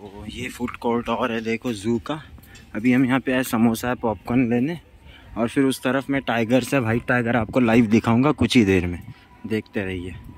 तो ये food court और है देखो जू का अभी हम यहाँ पे आए समोसा है पॉपकॉर्न लेने और फिर उस तरफ में टाइगर्स है भाई टाइगर आपको लाइव दिखाऊंगा कुछ ही देर में देखते रहिए